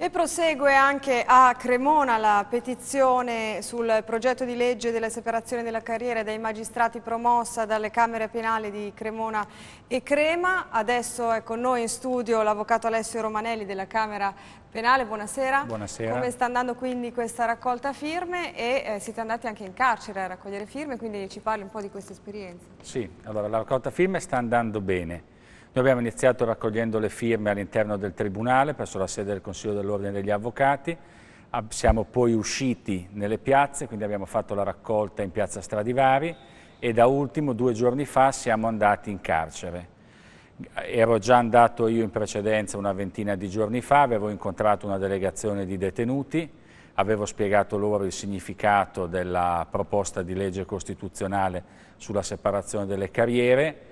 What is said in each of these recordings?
E prosegue anche a Cremona la petizione sul progetto di legge della separazione della carriera dei magistrati promossa dalle Camere Penali di Cremona e Crema. Adesso è con ecco, noi in studio l'avvocato Alessio Romanelli della Camera Penale. Buonasera. Buonasera. Come sta andando quindi questa raccolta firme e eh, siete andati anche in carcere a raccogliere firme, quindi ci parli un po' di questa esperienza. Sì, allora la raccolta firme sta andando bene. Noi abbiamo iniziato raccogliendo le firme all'interno del Tribunale, presso la sede del Consiglio dell'Ordine degli Avvocati, siamo poi usciti nelle piazze, quindi abbiamo fatto la raccolta in piazza Stradivari e da ultimo due giorni fa siamo andati in carcere. Ero già andato io in precedenza una ventina di giorni fa, avevo incontrato una delegazione di detenuti, avevo spiegato loro il significato della proposta di legge costituzionale sulla separazione delle carriere,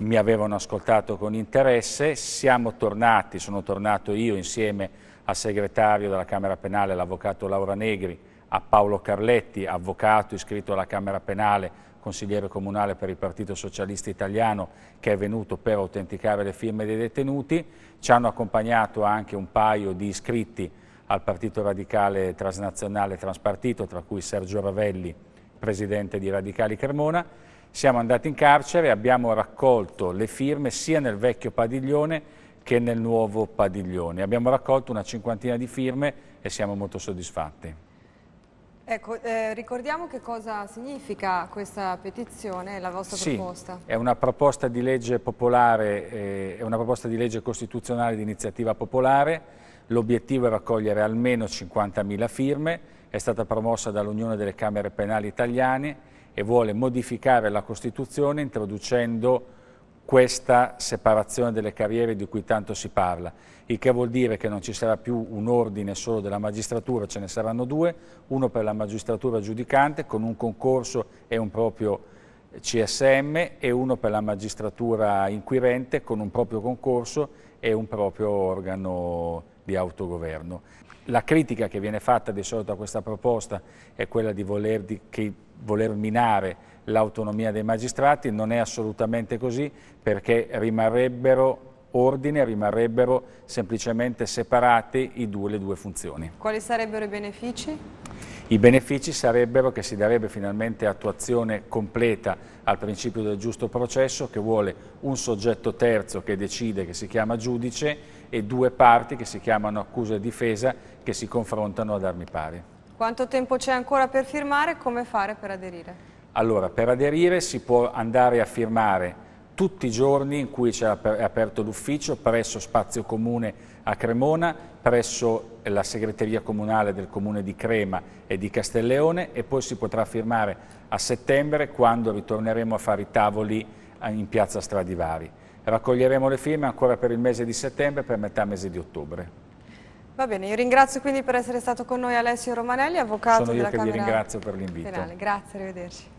mi avevano ascoltato con interesse, siamo tornati, sono tornato io insieme al segretario della Camera Penale, l'avvocato Laura Negri, a Paolo Carletti, avvocato iscritto alla Camera Penale, consigliere comunale per il Partito Socialista Italiano, che è venuto per autenticare le firme dei detenuti. Ci hanno accompagnato anche un paio di iscritti al Partito Radicale Transnazionale Transpartito, tra cui Sergio Ravelli, presidente di Radicali Cremona siamo andati in carcere e abbiamo raccolto le firme sia nel vecchio padiglione che nel nuovo padiglione. Abbiamo raccolto una cinquantina di firme e siamo molto soddisfatti. Ecco, eh, ricordiamo che cosa significa questa petizione, la vostra sì, proposta. È una proposta di legge popolare, eh, è una proposta di legge costituzionale di iniziativa popolare. L'obiettivo è raccogliere almeno 50.000 firme, è stata promossa dall'Unione delle Camere Penali Italiane e vuole modificare la Costituzione introducendo questa separazione delle carriere di cui tanto si parla, il che vuol dire che non ci sarà più un ordine solo della magistratura, ce ne saranno due, uno per la magistratura giudicante con un concorso e un proprio CSM e uno per la magistratura inquirente con un proprio concorso e un proprio organo di autogoverno. La critica che viene fatta di solito a questa proposta è quella di voler, di, che, voler minare l'autonomia dei magistrati, non è assolutamente così perché rimarrebbero ordine, rimarrebbero semplicemente separate due, le due funzioni. Quali sarebbero i benefici? I benefici sarebbero che si darebbe finalmente attuazione completa al principio del giusto processo che vuole un soggetto terzo che decide che si chiama giudice e due parti che si chiamano accusa e difesa che si confrontano ad armi pari. Quanto tempo c'è ancora per firmare e come fare per aderire? Allora, per aderire si può andare a firmare tutti i giorni in cui è aperto l'ufficio presso Spazio Comune a Cremona, presso la segreteria comunale del comune di Crema e di Castelleone e poi si potrà firmare a settembre quando ritorneremo a fare i tavoli eh, in piazza Stradivari. Raccoglieremo le firme ancora per il mese di settembre e per metà mese di ottobre. Va bene, io ringrazio quindi per essere stato con noi Alessio Romanelli, avvocato Sono della Camera. Sono io che vi ringrazio per l'invito. Grazie, arrivederci.